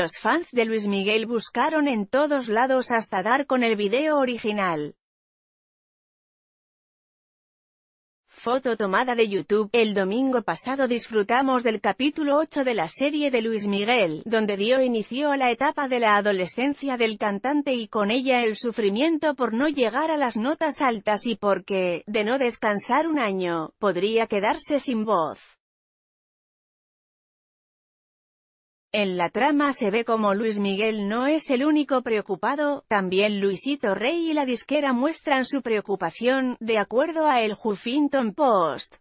Los fans de Luis Miguel buscaron en todos lados hasta dar con el video original. Foto tomada de YouTube. El domingo pasado disfrutamos del capítulo 8 de la serie de Luis Miguel, donde dio inicio a la etapa de la adolescencia del cantante y con ella el sufrimiento por no llegar a las notas altas y porque, de no descansar un año, podría quedarse sin voz. En la trama se ve como Luis Miguel no es el único preocupado, también Luisito Rey y la disquera muestran su preocupación, de acuerdo a el Huffington Post.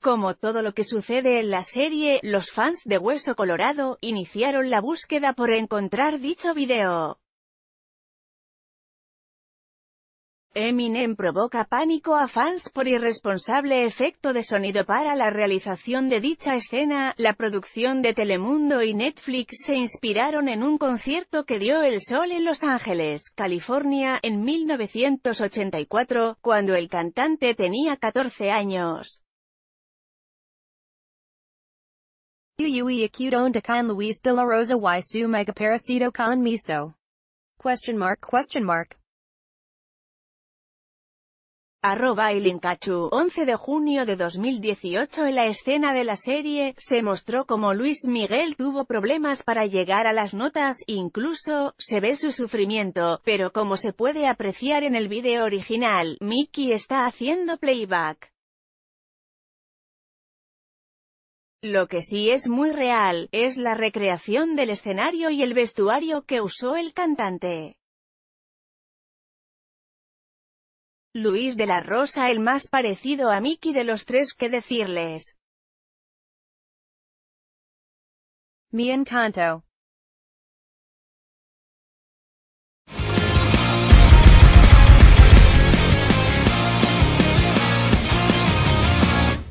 Como todo lo que sucede en la serie, los fans de Hueso Colorado, iniciaron la búsqueda por encontrar dicho video. Eminem provoca pánico a fans por irresponsable efecto de sonido para la realización de dicha escena. La producción de Telemundo y Netflix se inspiraron en un concierto que dio el sol en Los Ángeles, California, en 1984, cuando el cantante tenía 14 años. Arroba y 11 de junio de 2018 En la escena de la serie, se mostró como Luis Miguel tuvo problemas para llegar a las notas, incluso, se ve su sufrimiento, pero como se puede apreciar en el vídeo original, Mickey está haciendo playback. Lo que sí es muy real, es la recreación del escenario y el vestuario que usó el cantante. Luis de la Rosa el más parecido a Mickey de los tres que decirles. Mi encanto.